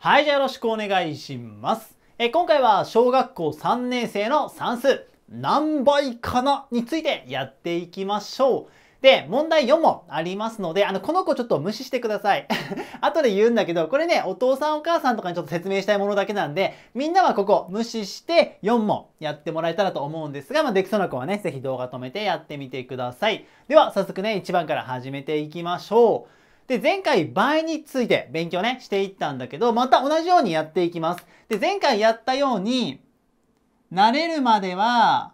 はい、じゃあよろしくお願いします。え今回は小学校3年生の算数、何倍かなについてやっていきましょう。で、問題4問ありますので、あの、この子ちょっと無視してください。後で言うんだけど、これね、お父さんお母さんとかにちょっと説明したいものだけなんで、みんなはここ無視して4問やってもらえたらと思うんですが、まあ、できそうな子はね、ぜひ動画止めてやってみてください。では、早速ね、1番から始めていきましょう。で、前回倍について勉強ね、していったんだけど、また同じようにやっていきます。で、前回やったように、慣れるまでは、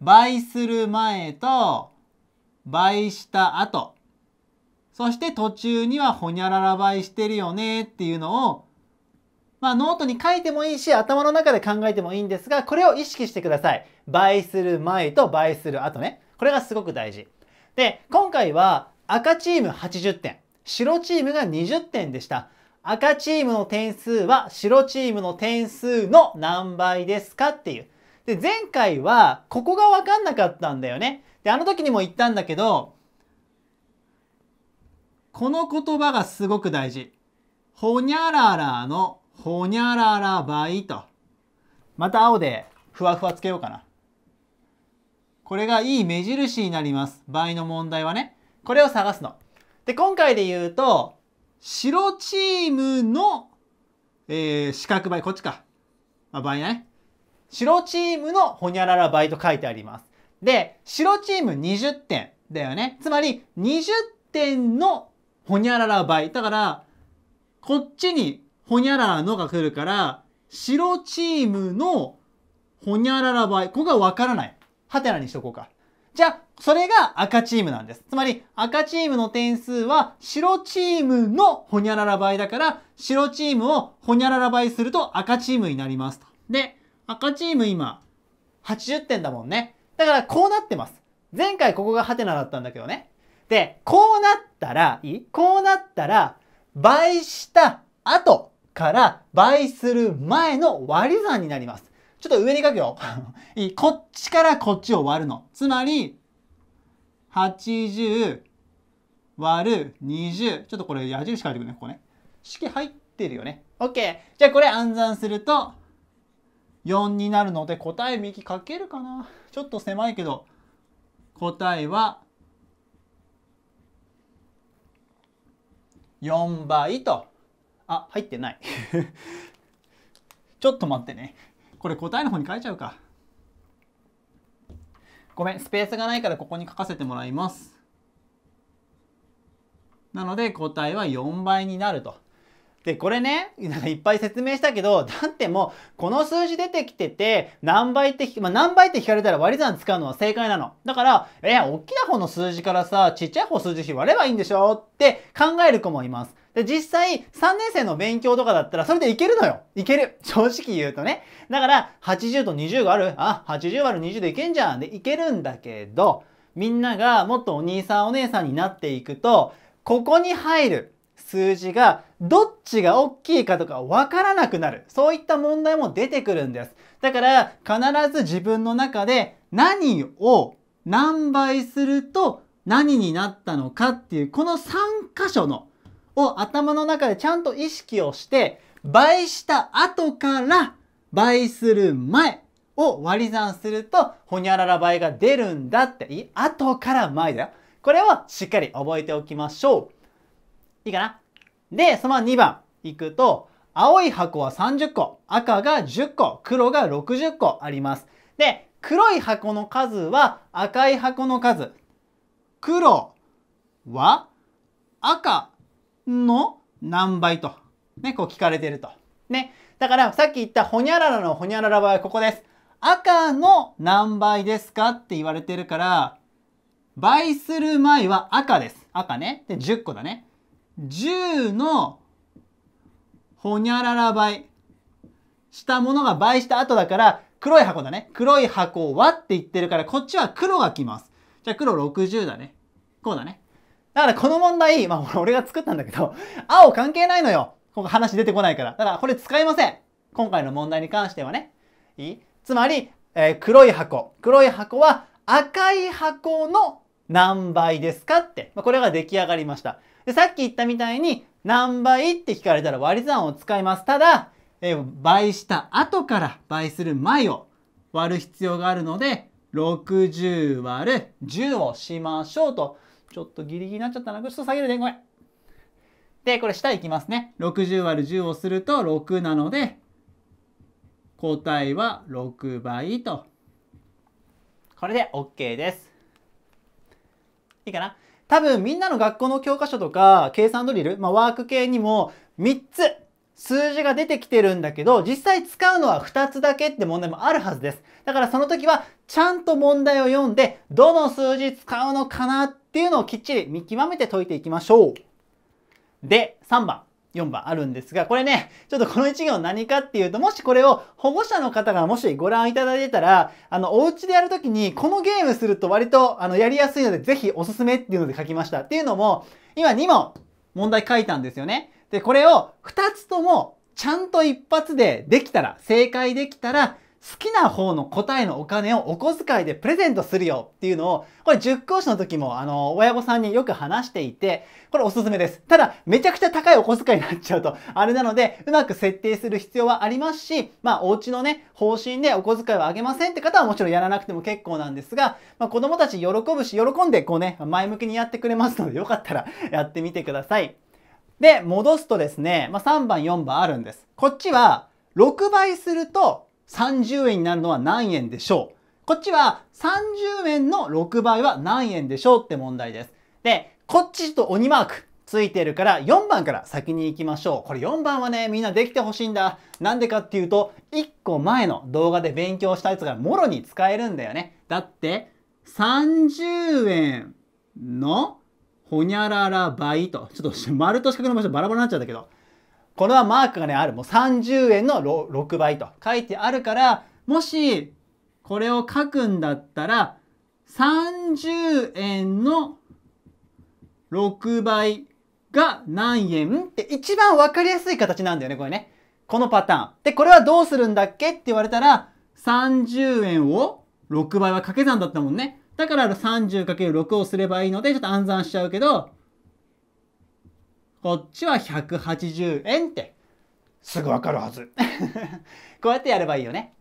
倍する前と、倍した後。そして途中にはほにゃらら倍してるよねっていうのを、まあノートに書いてもいいし、頭の中で考えてもいいんですが、これを意識してください。倍する前と倍する後ね。これがすごく大事。で、今回は赤チーム80点。白チームが20点でした。赤チームの点数は白チームの点数の何倍ですかっていう。で、前回はここがわかんなかったんだよね。で、あの時にも言ったんだけど、この言葉がすごく大事。ほにゃららのほにゃらら倍と。また青でふわふわつけようかな。これがいい目印になります。倍の問題はね。これを探すの。で、今回で言うと、白チームの、えー、四角倍、こっちか。まあ、倍ね。白チームのほにゃらら倍と書いてあります。で、白チーム20点だよね。つまり、20点のほにゃらら倍。だから、こっちにほにゃららのが来るから、白チームのほにゃらら倍。ここがわからない。はてなにしとこうか。じゃあ、それが赤チームなんです。つまり、赤チームの点数は白チームのほにゃらら倍だから、白チームをほにゃらら倍すると赤チームになりますと。で、赤チーム今、80点だもんね。だからこうなってます。前回ここがハテナだったんだけどね。で、こうなったら、いいこうなったら、倍した後から倍する前の割り算になります。ちょっと上に書くよ。こっちからこっちを割るの。つまり、80割る20。ちょっとこれ矢印書いてくるね、ここね。式入ってるよね。OK。じゃあこれ暗算すると、4になるので答え右書けるかなちょっと狭いけど、答えは4倍と。あ、入ってない。ちょっと待ってね。これ答えの方に書いちゃうか。ごめん、スペースがないからここに書かせてもらいます。なので答えは4倍になると。で、これね、ないっぱい説明したけど、だってもう、この数字出てきてて、何倍って、まあ、何倍って聞かれたら割り算使うのは正解なの。だから、え、大きな方の数字からさ、ちっちゃい方数字き割ればいいんでしょって考える子もいます。で、実際、3年生の勉強とかだったら、それでいけるのよ。いける。正直言うとね。だから、80と20がある。あ、80割る20でいけんじゃん。で、いけるんだけど、みんながもっとお兄さんお姉さんになっていくと、ここに入る数字がどっちが大きいかとかわからなくなる。そういった問題も出てくるんです。だから必ず自分の中で何を何倍すると何になったのかっていうこの3箇所のを頭の中でちゃんと意識をして倍した後から倍する前を割り算するとほにゃらら倍が出るんだって後から前だよこれをしっかり覚えておきましょういいかなでその2番いくと青い箱は30個赤が10個黒が60個ありますで黒い箱の数は赤い箱の数黒は赤の何倍と、ね、こう聞かれてると。ね。だからさっき言ったほにゃららのほにゃららはここです。赤の何倍ですかって言われてるから、倍する前は赤です。赤ね。で、10個だね。10のほにゃらら倍したものが倍した後だから、黒い箱だね。黒い箱はって言ってるから、こっちは黒が来ます。じゃあ黒60だね。こうだね。だからこの問題、まあ 俺が作ったんだけど、青関係ないのよ。ここ話出てこないから。だからこれ使いません。今回の問題に関してはね。いいつまり、えー、黒い箱。黒い箱は赤い箱の何倍ですかって。まあ、これが出来上がりました。で、さっき言ったみたいに何倍って聞かれたら割り算を使います。ただ、えー、倍した後から倍する前を割る必要があるので、60割る10をしましょうと。ちょっとギリギリになっちゃったな。ちょっと下げるね。ごめん。で、これ下行きますね。60割る10をすると6なので、答えは6倍と。これで OK です。いいかな多分みんなの学校の教科書とか計算ドリル、まあ、ワーク系にも3つ数字が出てきてるんだけど、実際使うのは2つだけって問題もあるはずです。だからその時は、ちゃんと問題を読んで、どの数字使うのかなっていうのをきっちり見極めて解いていきましょう。で、3番。4番あるんですが、これね、ちょっとこの1行何かっていうと、もしこれを保護者の方がもしご覧いただいてたら、あの、お家でやるときに、このゲームすると割と、あの、やりやすいので、ぜひおすすめっていうので書きました。っていうのも、今2問問題書いたんですよね。で、これを2つともちゃんと一発でできたら、正解できたら、好きな方の答えのお金をお小遣いでプレゼントするよっていうのを、これ塾講師の時もあの、親御さんによく話していて、これおすすめです。ただ、めちゃくちゃ高いお小遣いになっちゃうと、あれなので、うまく設定する必要はありますし、まあ、お家のね、方針でお小遣いはあげませんって方はもちろんやらなくても結構なんですが、まあ、子供たち喜ぶし、喜んでこうね、前向きにやってくれますので、よかったらやってみてください。で、戻すとですね、まあ、3番、4番あるんです。こっちは6倍すると30円になるのは何円でしょうこっちは30円の6倍は何円でしょうって問題です。で、こっちと鬼マークついてるから4番から先に行きましょう。これ4番はね、みんなできてほしいんだ。なんでかっていうと、1個前の動画で勉強したやつがもろに使えるんだよね。だって、30円のほにゃらら倍と、ちょっと丸と四角の場所バラバラになっちゃったけど、これはマークがね、ある。もう30円の 6, 6倍と書いてあるから、もし、これを書くんだったら、30円の6倍が何円って一番わかりやすい形なんだよね、これね。このパターン。で、これはどうするんだっけって言われたら、30円を6倍は掛け算だったもんね。だから 30×6 をすればいいので、ちょっと暗算しちゃうけど、こっちは180円って。すぐわかるはず。こうやってやればいいよね。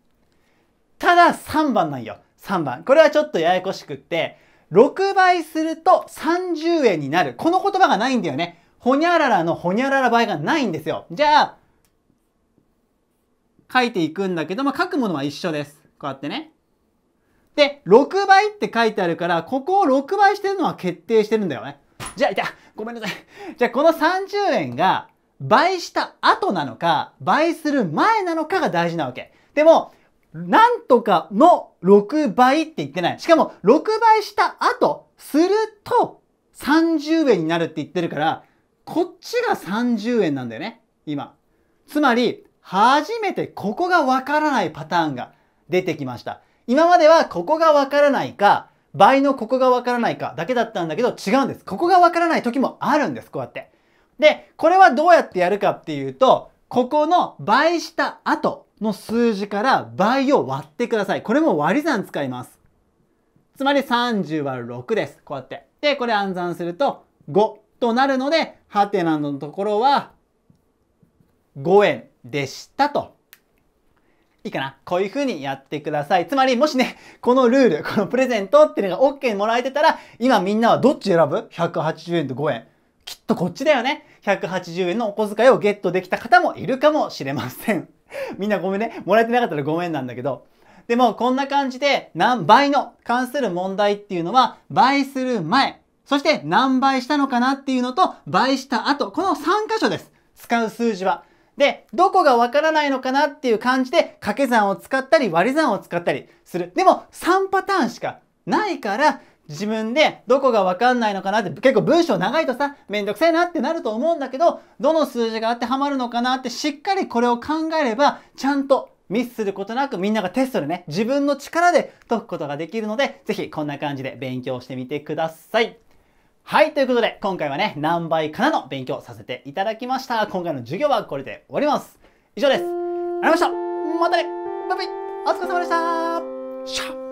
ただ3番なんよ。3番。これはちょっとややこしくって、6倍すると30円になる。この言葉がないんだよね。ほにゃららのほにゃらら倍がないんですよ。じゃあ、書いていくんだけど、まあ、書くものは一緒です。こうやってね。で、6倍って書いてあるから、ここを6倍してるのは決定してるんだよね。じゃあ、いたごめんなさい。じゃあ、この30円が倍した後なのか、倍する前なのかが大事なわけ。でも、なんとかの6倍って言ってない。しかも、6倍した後、すると30円になるって言ってるから、こっちが30円なんだよね。今。つまり、初めてここがわからないパターンが出てきました。今まではここがわからないか、倍のここがわからないかだけだったんだけど違うんです。ここがわからない時もあるんです、こうやって。で、これはどうやってやるかっていうと、ここの倍した後の数字から倍を割ってください。これも割り算使います。つまり30割る6です。こうやって。で、これ暗算すると5となるので、ハテナのところは5円でしたといいかなこういう風にやってください。つまり、もしね、このルール、このプレゼントっていうのが OK もらえてたら、今みんなはどっち選ぶ ?180 円と5円。きっとこっちだよね。180円のお小遣いをゲットできた方もいるかもしれません。みんなごめんね。もらえてなかったらごめんなんだけど。でも、こんな感じで、何倍の関する問題っていうのは、倍する前、そして何倍したのかなっていうのと、倍した後、この3箇所です。使う数字は。で、どこがわからないのかなっていう感じで掛け算を使ったり割り算を使ったりする。でも3パターンしかないから自分でどこがわかんないのかなって結構文章長いとさめんどくさいなってなると思うんだけどどの数字が当てはまるのかなってしっかりこれを考えればちゃんとミスすることなくみんながテストでね自分の力で解くことができるのでぜひこんな感じで勉強してみてください。はい、ということで、今回はね、何倍かなの勉強させていただきました。今回の授業はこれで終わります。以上です。ありがとうございました。またね。バイバイ。お疲れ様でした。